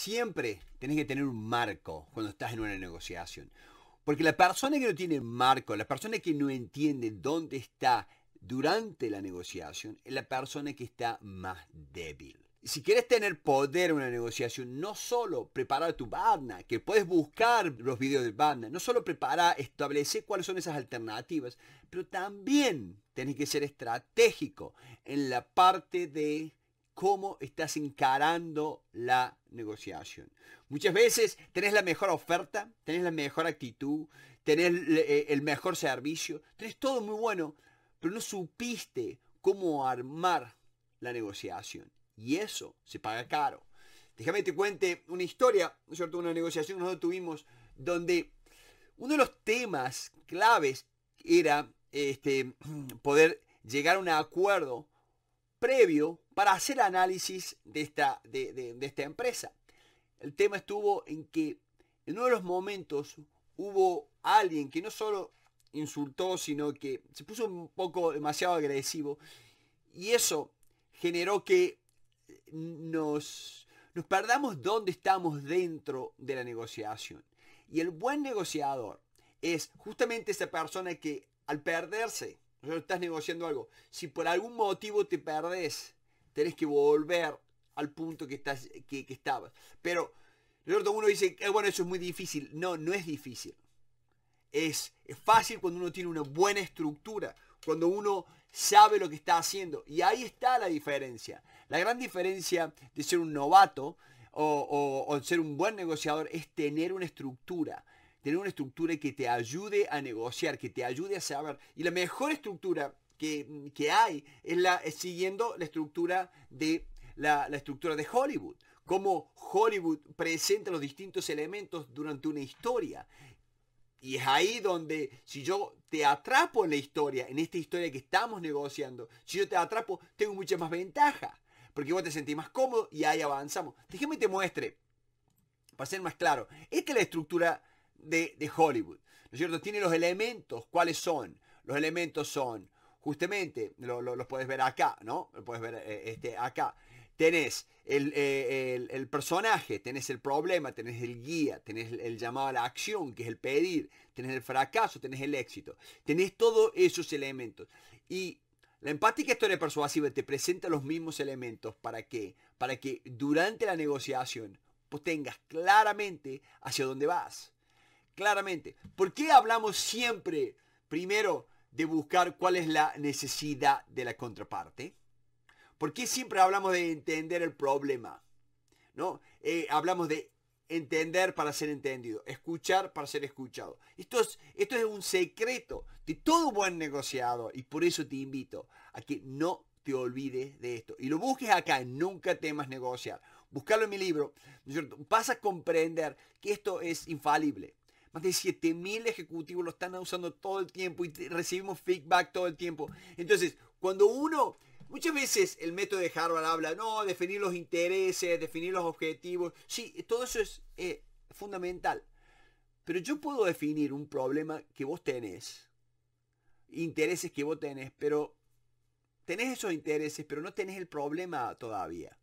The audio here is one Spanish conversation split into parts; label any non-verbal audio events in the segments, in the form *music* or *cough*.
siempre tenés que tener un marco cuando estás en una negociación. Porque la persona que no tiene marco, la persona que no entiende dónde está durante la negociación, es la persona que está más débil. Si quieres tener poder en una negociación, no solo preparar tu barna, que puedes buscar los videos de barna, no solo preparar, establecer cuáles son esas alternativas, pero también tenés que ser estratégico en la parte de cómo estás encarando la negociación. Muchas veces tenés la mejor oferta, tenés la mejor actitud, tenés eh, el mejor servicio, tenés todo muy bueno, pero no supiste cómo armar la negociación. Y eso se paga caro. Déjame te cuente una historia, ¿no es cierto? Una negociación que nosotros tuvimos donde uno de los temas claves era este, *clears throat* poder llegar a un acuerdo previo para hacer análisis de esta, esta empresa. El tema estuvo en que en uno de los momentos hubo alguien que no solo insultó, sino que se puso un poco demasiado agresivo. Y eso generó que nos, nos perdamos dónde estamos dentro de la negociación. Y el buen negociador es justamente esa persona que al perderse estás negociando algo. Si por algún motivo te perdés, tenés que volver al punto que, estás, que, estabas. Pero, uno dice, eh, bueno, eso es muy difícil. No, no es difícil. Es, fácil cuando uno tiene una buena estructura, cuando uno sabe lo que está haciendo. Y ahí está la diferencia. La gran diferencia de ser un novato o, ser un buen negociador es tener una estructura, tener una estructura que te ayude a negociar, que te ayude a saber. Y la mejor estructura que, hay es, la, siguiendo la estructura de la, estructura de Hollywood, cómo Hollywood presenta los distintos elementos durante una historia. Y es ahí donde, si yo te atrapo en la historia, en esta historia que estamos negociando, si yo te atrapo, tengo muchas más ventajas. Porque vos te sentís más cómodo y ahí avanzamos. Déjame te muestre, para ser más claro, Es que la estructura de, Hollywood. ¿No es cierto? Tiene los elementos. ¿Cuáles son? Los elementos son, justamente, los lo, puedes ver acá, ¿no? puedes ver eh, este, acá. Tenés eh, el, personaje, tenés el problema, tenés el guía, tenés el, llamado a la acción, que es el pedir, tenés el fracaso, tenés el éxito. Tenés todos esos elementos. Y la empática historia persuasiva te presenta los mismos elementos. ¿Para que, Para que durante la negociación pues, tengas claramente hacia dónde vas claramente. ¿Por qué hablamos siempre primero de buscar cuál es la necesidad de la contraparte? ¿Por qué siempre hablamos de entender el problema? ¿No? Eh, hablamos de entender para ser entendido, escuchar para ser escuchado. Esto es, esto es un secreto de todo buen negociado y por eso te invito a que no te olvides de esto y lo busques acá, nunca temas negociar. Buscarlo en mi libro, Vas a comprender que esto es infalible. Más de 7.000 ejecutivos lo están usando todo el tiempo y recibimos feedback todo el tiempo. Entonces, cuando uno... Muchas veces el método de Harvard habla, no, definir los intereses, definir los objetivos. Sí, todo eso es eh, fundamental. Pero yo puedo definir un problema que vos tenés, intereses que vos tenés, pero tenés esos intereses, pero no tenés el problema todavía.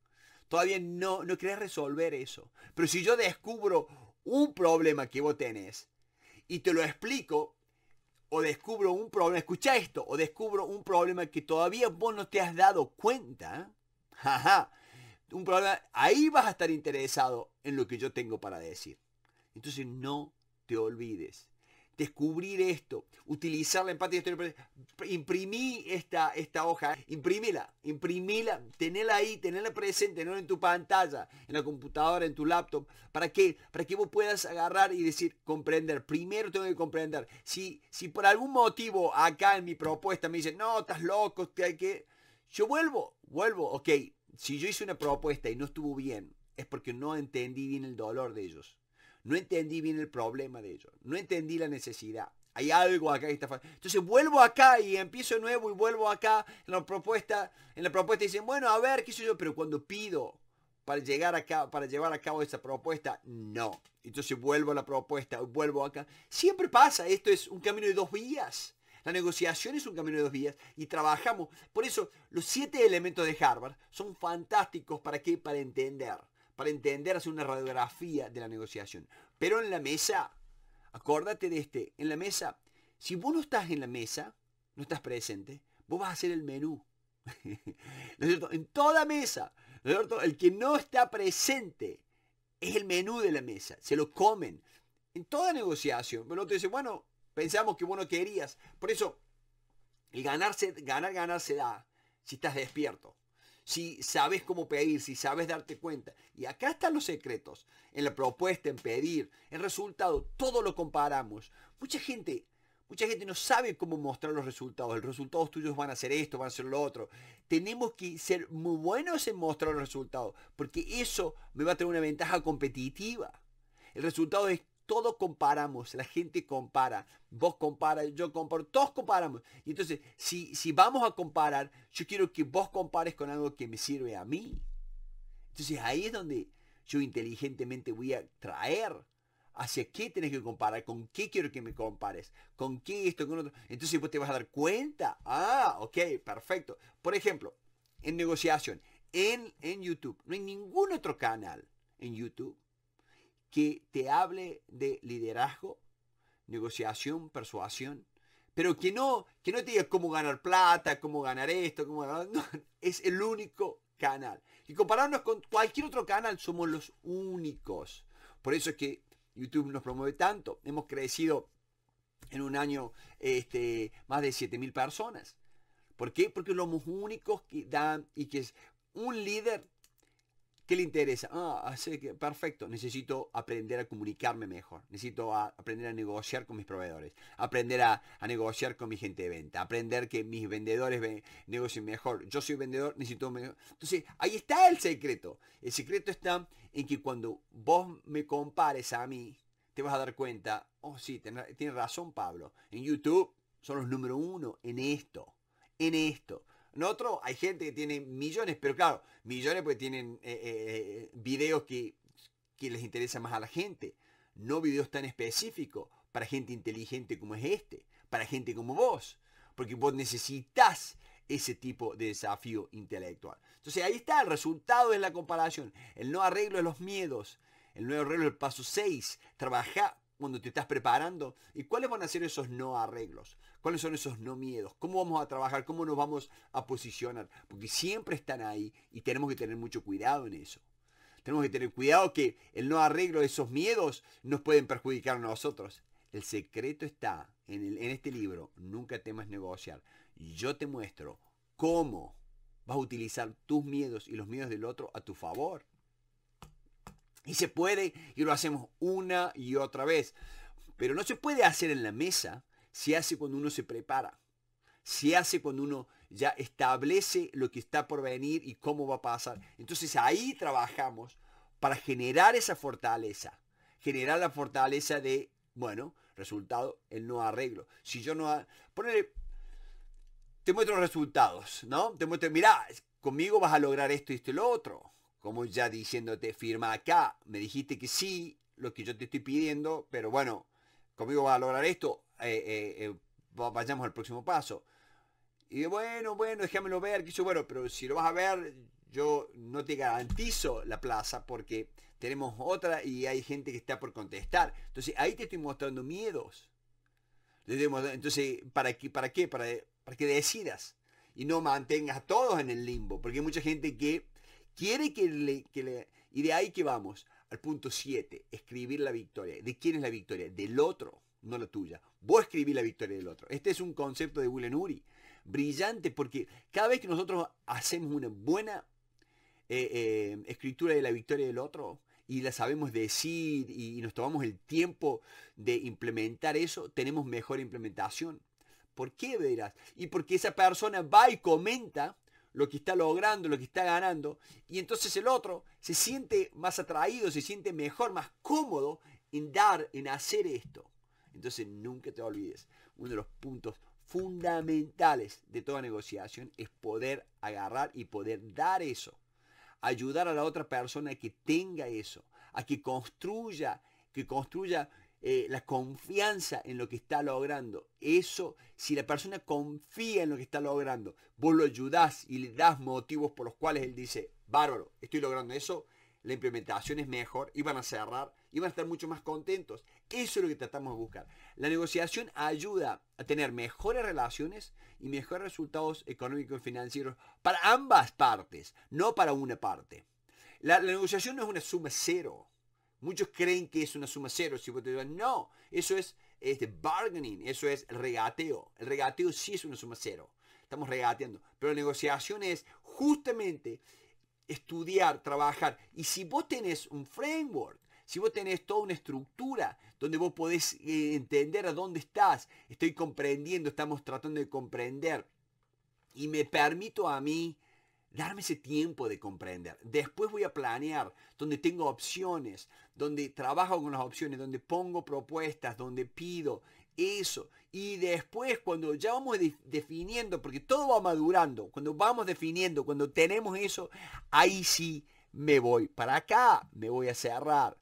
Todavía no, no querés resolver eso. Pero si yo descubro un problema que vos tenés y te lo explico o descubro un problema, escucha esto, o descubro un problema que todavía vos no te has dado cuenta, *laughs* jaja, un problema, ahí vas a estar interesado en lo que yo tengo para decir. Entonces no te olvides descubrir esto, utilizar la empatía, imprimí esta, esta hoja, imprimíla, imprimíla, tenela ahí, tenela presente, no en tu pantalla, en la computadora, en tu laptop, ¿para que Para que vos puedas agarrar y decir, comprender, primero tengo que comprender, si, si por algún motivo acá en mi propuesta me dicen, no, estás loco, te hay que... Yo vuelvo, vuelvo, ok, si yo hice una propuesta y no estuvo bien, es porque no entendí bien el dolor de ellos. No entendí bien el problema de ellos. No entendí la necesidad. Hay algo acá que está Entonces vuelvo acá y empiezo de nuevo y vuelvo acá en la propuesta. En la propuesta dicen, bueno, a ver, qué sé yo, pero cuando pido para llegar acá, para llevar a cabo esa propuesta, no. Entonces vuelvo a la propuesta, vuelvo acá. Siempre pasa, esto es un camino de dos vías. La negociación es un camino de dos vías y trabajamos. Por eso, los siete elementos de Harvard son fantásticos para qué? Para entender para entender, hacer una radiografía de la negociación. Pero en la mesa, acuérdate de este, en la mesa, si vos no estás en la mesa, no estás presente, vos vas a hacer el menú. *laughs* ¿No es cierto? En toda mesa, ¿no es cierto? El que no está presente es el menú de la mesa, se lo comen. En toda negociación, no te dice, bueno, pensamos que vos no querías. Por eso, el ganarse, ganar, ganar se da si estás despierto si sabes cómo pedir, si sabes darte cuenta. Y acá están los secretos, en la propuesta, en pedir, en resultado, todo lo comparamos. Mucha gente, mucha gente no sabe cómo mostrar los resultados. Los resultados tuyos van a ser esto, van a ser lo otro. Tenemos que ser muy buenos en mostrar los resultados, porque eso me va a tener una ventaja competitiva. El resultado es todos comparamos, la gente compara, vos comparas, yo comparo, todos comparamos. Y entonces, si, si vamos a comparar, yo quiero que vos compares con algo que me sirve a mí. Entonces ahí es donde yo inteligentemente voy a traer hacia qué tienes que comparar, con qué quiero que me compares, con qué esto, con otro. Entonces vos te vas a dar cuenta. Ah, ok, perfecto. Por ejemplo, en negociación, en, en YouTube, no hay ningún otro canal en YouTube que te hable de liderazgo, negociación, persuasión, pero que no, que no te diga cómo ganar plata, cómo ganar esto, cómo ganar... *laughs* es el único canal. Y compararnos con cualquier otro canal, somos los únicos. Por eso es que YouTube nos promueve tanto. Hemos crecido en un año este, más de 7.000 personas. ¿Por qué? Porque somos únicos que dan y que es un líder ¿Qué le interesa? Ah, sé que, perfecto, necesito aprender a comunicarme mejor, necesito aprender a negociar con mis proveedores, aprender a, negociar con mi gente de venta, aprender que mis vendedores negocien mejor, yo soy vendedor, necesito mejor. Entonces, ahí está el secreto. El secreto está en que cuando vos me compares a mí, te vas a dar cuenta, oh sí, tiene razón Pablo, en YouTube son los número uno en esto, en esto. En otro hay gente que tiene millones, pero claro, millones porque tienen eh, eh, eh, videos que, les interesa más a la gente. No videos tan específicos para gente inteligente como es este, para gente como vos. Porque vos necesitas ese tipo de desafío intelectual. Entonces ahí está, el resultado es la comparación, el no arreglo de los miedos, el nuevo arreglo del paso 6, trabajar cuando te estás preparando y cuáles van a ser esos no arreglos. ¿Cuáles son esos no miedos? ¿Cómo vamos a trabajar? ¿Cómo nos vamos a posicionar? Porque siempre están ahí y tenemos que tener mucho cuidado en eso. Tenemos que tener cuidado que el no arreglo de esos miedos nos pueden perjudicar a nosotros. El secreto está en, el, en este libro, Nunca temas negociar. Yo te muestro cómo vas a utilizar tus miedos y los miedos del otro a tu favor. Y se puede, y lo hacemos una y otra vez. Pero no se puede hacer en la mesa, se hace cuando uno se prepara, se hace cuando uno ya establece lo que está por venir y cómo va a pasar. Entonces ahí trabajamos para generar esa fortaleza, generar la fortaleza de, bueno, resultado, el no arreglo. Si yo no... Ponle, te muestro resultados, ¿no? Te muestro, mira, conmigo vas a lograr esto, y esto y lo otro. Como ya diciéndote, firma acá, me dijiste que sí, lo que yo te estoy pidiendo, pero bueno, Conmigo va a lograr esto? Eh, eh, eh, vayamos al próximo paso. Y bueno, bueno, déjamelo ver. Que yo, bueno, pero si lo vas a ver, yo no te garantizo la plaza porque tenemos otra y hay gente que está por contestar. Entonces ahí te estoy mostrando miedos. Entonces, ¿para qué? ¿Para qué? Para, que decidas y no mantengas a todos en el limbo. Porque hay mucha gente que quiere que le... Y de ahí que vamos. Al punto 7, escribir la victoria. ¿De quién es la victoria? Del otro, no la tuya. Vos escribir la victoria del otro. Este es un concepto de Willen Uri. Brillante porque cada vez que nosotros hacemos una buena eh, eh, escritura de la victoria del otro y la sabemos decir y nos tomamos el tiempo de implementar eso, tenemos mejor implementación. ¿Por qué verás? Y porque esa persona va y comenta lo que está logrando, lo que está ganando. Y entonces el otro se siente más atraído, se siente mejor, más cómodo en dar, en hacer esto. Entonces nunca te olvides, uno de los puntos fundamentales de toda negociación es poder agarrar y poder dar eso. Ayudar a la otra persona que tenga eso, a que construya, que construya eh, la confianza en lo que está logrando. Eso, si la persona confía en lo que está logrando, vos lo ayudás y le das motivos por los cuales él dice, bárbaro, estoy logrando eso, la implementación es mejor, y van a cerrar, van a estar mucho más contentos. Eso es lo que tratamos de buscar. La negociación ayuda a tener mejores relaciones y mejores resultados económicos y financieros para ambas partes, no para una parte. La, la negociación no es una suma cero. Muchos creen que es una suma cero. Si vos te no, eso es este, bargaining, eso es regateo. El regateo sí es una suma cero. Estamos regateando. Pero la negociación es justamente estudiar, trabajar. Y si vos tenés un framework, si vos tenés toda una estructura donde vos podés eh, entender a dónde estás, estoy comprendiendo, estamos tratando de comprender, y me permito a mí Darme ese tiempo de comprender. Después voy a planear, donde tengo opciones, donde trabajo con las opciones, donde pongo propuestas, donde pido eso. Y después, cuando ya vamos definiendo, porque todo va madurando, cuando vamos definiendo, cuando tenemos eso, ahí sí me voy para acá, me voy a cerrar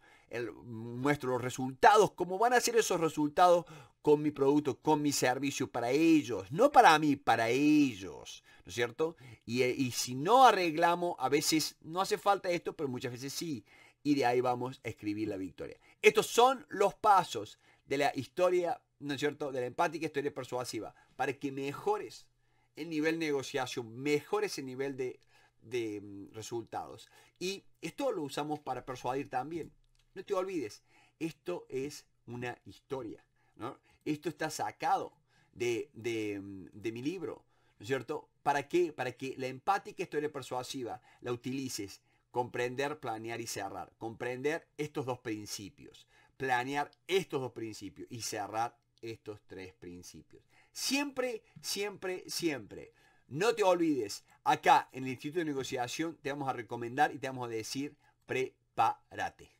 muestro los resultados, cómo van a ser esos resultados con mi producto, con mi servicio para ellos, no para mí, para ellos, ¿no es cierto? Eh, y, si no arreglamos, a veces no hace falta esto, pero muchas veces sí, y de ahí vamos a escribir la victoria. Estos son los pasos de la historia, ¿no es cierto?, de la empática historia persuasiva, para que mejores el nivel de negociación, mejores el nivel de, de mm, resultados. Y esto lo usamos para persuadir también. No te olvides, esto es una historia. Esto está sacado de, mi libro, ¿no es cierto? ¿Para qué? Para que la empática historia persuasiva la utilices. Comprender, planear y cerrar. Comprender estos dos principios. Planear estos dos principios. Y cerrar estos tres principios. Siempre, siempre, siempre. No te olvides, acá en el Instituto de Negociación te vamos a recomendar y te vamos a decir, prepárate.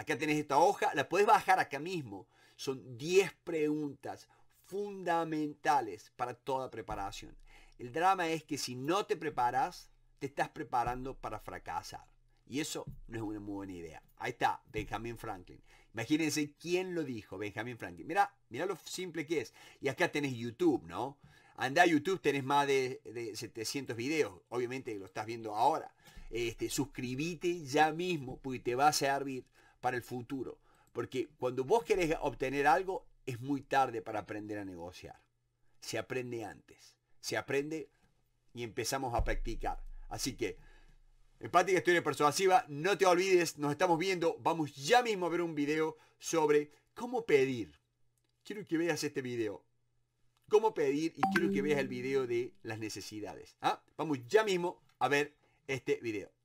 Acá tenés esta hoja, la puedes bajar acá mismo. Son 10 preguntas fundamentales para toda preparación. El drama es que si no te preparas, te estás preparando para fracasar. Y eso no es una muy buena idea. Ahí está, Benjamin Franklin. Imagínense quién lo dijo, Benjamin Franklin. Mirá, mirá lo simple que es. Y acá tenés YouTube, ¿no? Anda a YouTube, tenés más de, 700 videos. Obviamente lo estás viendo ahora. Este, suscríbete ya mismo porque te va a servir para el futuro. Porque cuando vos querés obtener algo, es muy tarde para aprender a negociar. Se aprende antes. Se aprende y empezamos a practicar. Así que, empática, historia persuasiva, no te olvides, nos estamos viendo. Vamos ya mismo a ver un video sobre cómo pedir. Quiero que veas este video. Cómo pedir y quiero que veas el video de las necesidades. ¿ah? Vamos ya mismo a ver este video.